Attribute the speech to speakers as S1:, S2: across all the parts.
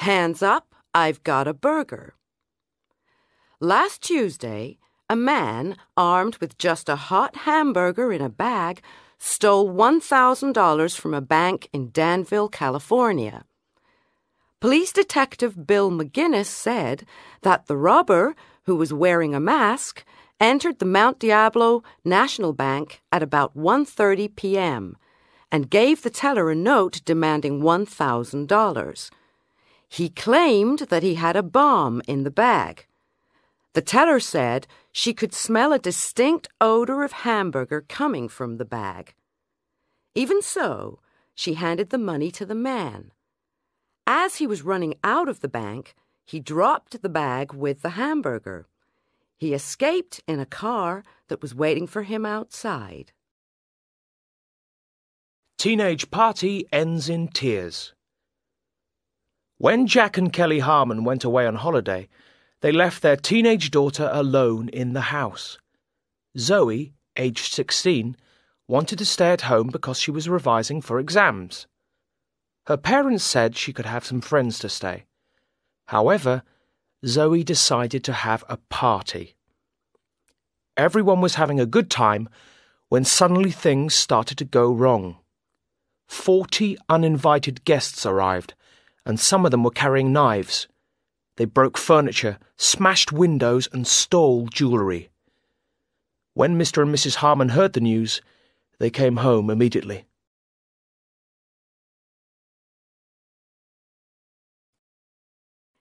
S1: Hands up, I've got a burger. Last Tuesday, a man armed with just a hot hamburger in a bag stole $1,000 from a bank in Danville, California. Police Detective Bill McGinnis said that the robber, who was wearing a mask, entered the Mount Diablo National Bank at about 1:30 p.m. and gave the teller a note demanding $1,000. He claimed that he had a bomb in the bag. The teller said she could smell a distinct odor of hamburger coming from the bag. Even so, she handed the money to the man. As he was running out of the bank, he dropped the bag with the hamburger. He escaped in a car that was waiting for him outside.
S2: Teenage Party ends in tears. When Jack and Kelly Harmon went away on holiday, they left their teenage daughter alone in the house. Zoe, aged 16, wanted to stay at home because she was revising for exams. Her parents said she could have some friends to stay. However, Zoe decided to have a party. Everyone was having a good time when suddenly things started to go wrong. Forty uninvited guests arrived and some of them were carrying knives. They broke furniture, smashed windows, and stole jewellery. When Mr. and Mrs. Harmon heard the news, they came home immediately.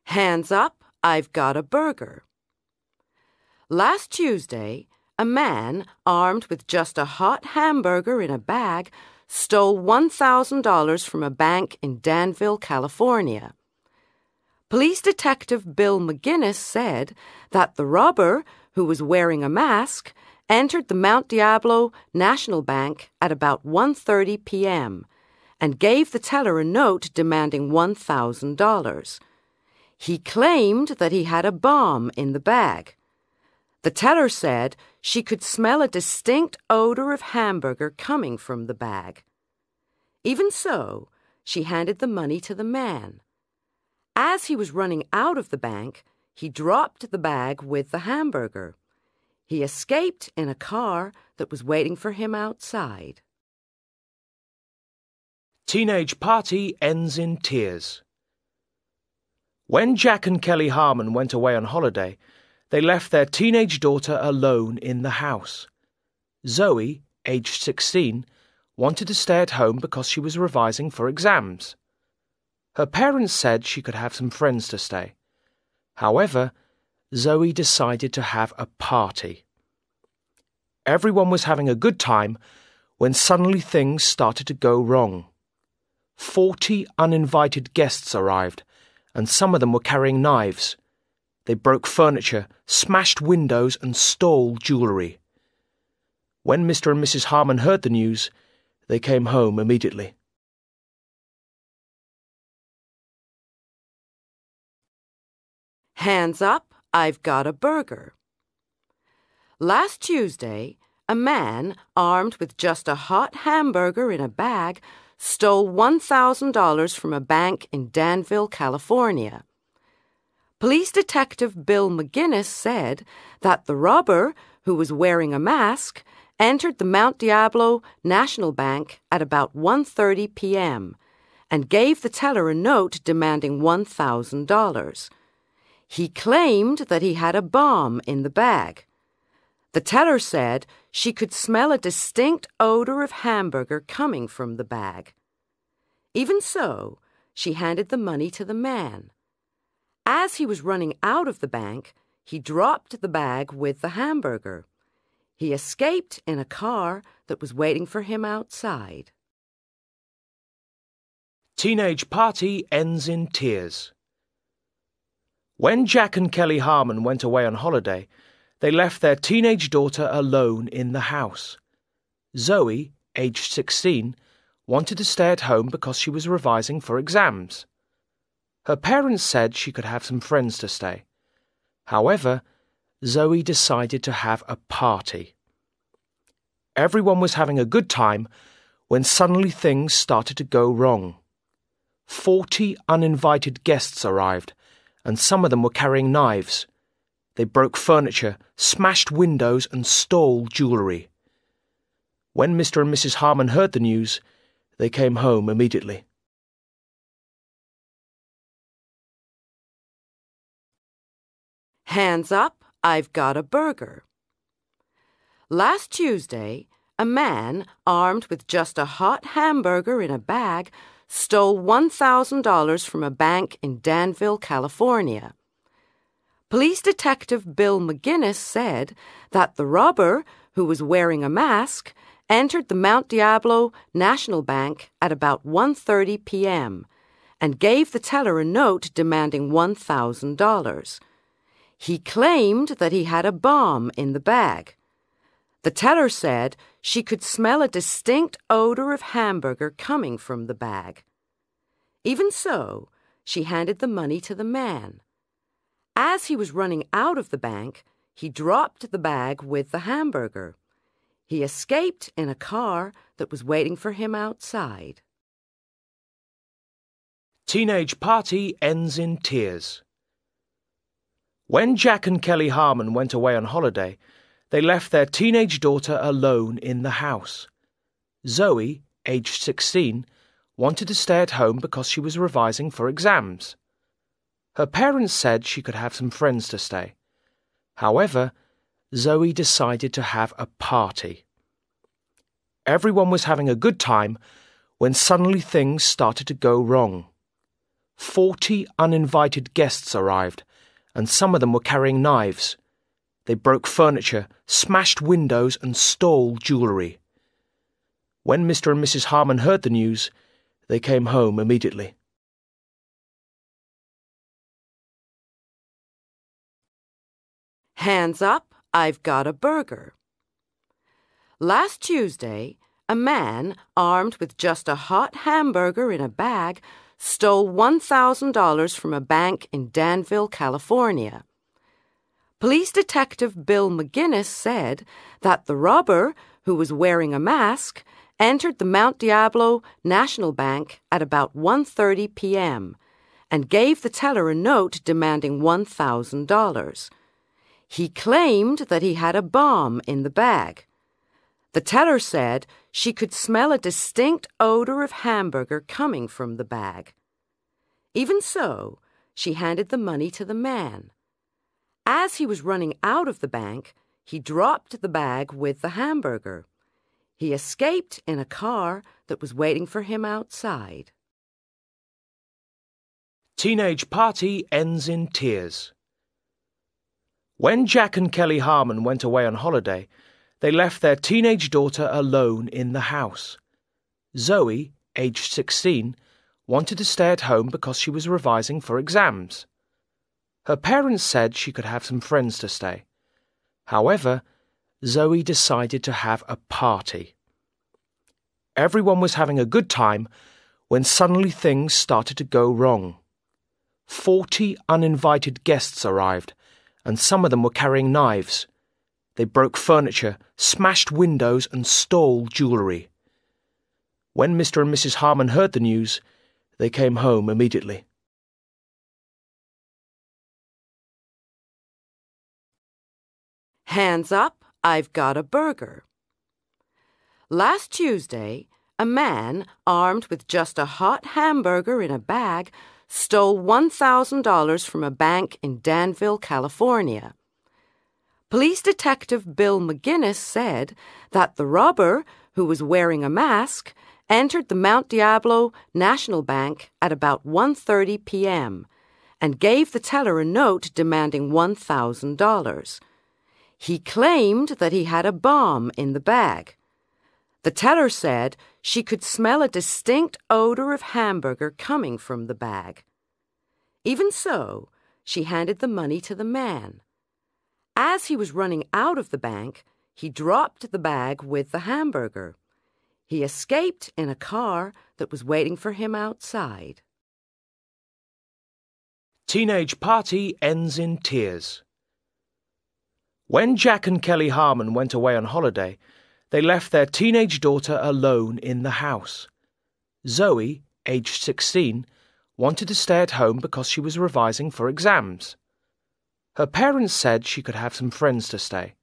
S3: Hands
S1: up, I've got a burger. Last Tuesday, a man, armed with just a hot hamburger in a bag, stole $1,000 from a bank in Danville, California. Police Detective Bill McGinnis said that the robber, who was wearing a mask, entered the Mount Diablo National Bank at about 1:30 p.m. and gave the teller a note demanding $1,000. He claimed that he had a bomb in the bag. The teller said she could smell a distinct odor of hamburger coming from the bag. Even so, she handed the money to the man. As he was running out of the bank, he dropped the bag with the hamburger. He escaped in a car that was waiting for him outside.
S2: Teenage Party ends in tears. When Jack and Kelly Harmon went away on holiday, they left their teenage daughter alone in the house. Zoe, aged 16, wanted to stay at home because she was revising for exams. Her parents said she could have some friends to stay. However, Zoe decided to have a party. Everyone was having a good time when suddenly things started to go wrong. Forty uninvited guests arrived, and some of them were carrying knives. They broke furniture, smashed windows, and stole jewellery. When Mr. and Mrs. Harmon heard the news, they came home immediately.
S1: Hands up, I've got a burger. Last Tuesday, a man armed with just a hot hamburger in a bag stole $1,000 from a bank in Danville, California. Police Detective Bill McGinnis said that the robber, who was wearing a mask, entered the Mount Diablo National Bank at about 1:30 p.m. and gave the teller a note demanding $1,000. He claimed that he had a bomb in the bag. The teller said she could smell a distinct odor of hamburger coming from the bag. Even so, she handed the money to the man. As he was running out of the bank, he dropped the bag with the hamburger. He escaped in a car that was waiting for him outside.
S2: Teenage Party ends in tears. When Jack and Kelly Harmon went away on holiday, they left their teenage daughter alone in the house. Zoe, aged 16, wanted to stay at home because she was revising for exams. Her parents said she could have some friends to stay. However, Zoe decided to have a party. Everyone was having a good time when suddenly things started to go wrong. Forty uninvited guests arrived, and some of them were carrying knives. They broke furniture, smashed windows, and stole jewellery. When Mr. and Mrs. Harmon heard the news, they came home
S3: immediately.
S1: Hands up, I've got a burger. Last Tuesday, a man armed with just a hot hamburger in a bag stole $1,000 from a bank in Danville, California. Police Detective Bill McGinnis said that the robber, who was wearing a mask, entered the Mount Diablo National Bank at about 1:30 p.m. and gave the teller a note demanding $1,000. He claimed that he had a bomb in the bag. The teller said she could smell a distinct odor of hamburger coming from the bag. Even so, she handed the money to the man. As he was running out of the bank, he dropped the bag with the hamburger. He escaped in a car that was waiting for him outside.
S2: Teenage Party ends in tears. When Jack and Kelly Harmon went away on holiday, they left their teenage daughter alone in the house. Zoe, aged 16, wanted to stay at home because she was revising for exams. Her parents said she could have some friends to stay. However, Zoe decided to have a party. Everyone was having a good time when suddenly things started to go wrong. Forty uninvited guests arrived and some of them were carrying knives. They broke furniture, smashed windows, and stole jewellery. When Mr. and Mrs. Harmon heard the news, they came home immediately.
S1: Hands up, I've got a burger. Last Tuesday, a man, armed with just a hot hamburger in a bag, stole $1,000 from a bank in Danville, California. Police Detective Bill McGinnis said that the robber, who was wearing a mask, entered the Mount Diablo National Bank at about 1:30 p.m. and gave the teller a note demanding $1,000. He claimed that he had a bomb in the bag. The teller said she could smell a distinct odor of hamburger coming from the bag. Even so, she handed the money to the man. As he was running out of the bank, he dropped the bag with the hamburger. He escaped in a car that was waiting for him outside.
S2: Teenage Party ends in tears. When Jack and Kelly Harmon went away on holiday, they left their teenage daughter alone in the house. Zoe, aged 16, wanted to stay at home because she was revising for exams. Her parents said she could have some friends to stay. However, Zoe decided to have a party. Everyone was having a good time when suddenly things started to go wrong. Forty uninvited guests arrived, and some of them were carrying knives. They broke furniture, smashed windows, and stole jewellery. When Mr. and Mrs. Harmon heard the news, they came home immediately.
S1: Hands up, I've got a burger. Last Tuesday, a man armed with just a hot hamburger in a bag stole $1,000 from a bank in Danville, California. Police Detective Bill McGinnis said that the robber, who was wearing a mask, entered the Mount Diablo National Bank at about 1:30 p.m. and gave the teller a note demanding $1,000. He claimed that he had a bomb in the bag. The teller said she could smell a distinct odor of hamburger coming from the bag. Even so, she handed the money to the man. As he was running out of the bank, he dropped the bag with the hamburger. He escaped in a car that was waiting for him outside.
S2: Teenage Party ends in tears. When Jack and Kelly Harmon went away on holiday, they left their teenage daughter alone in the house. Zoe, aged 16, wanted to stay at home because she was revising for exams. Her parents said she could have some friends to stay.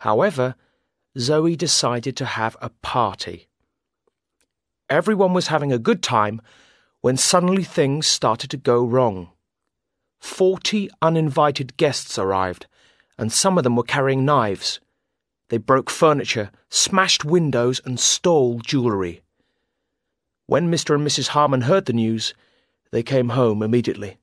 S2: However, Zoe decided to have a party. Everyone was having a good time when suddenly things started to go wrong. Forty uninvited guests arrived, and some of them were carrying knives. They broke furniture, smashed windows, and stole jewellery. When Mr. and Mrs. Harmon heard the news, they came home immediately.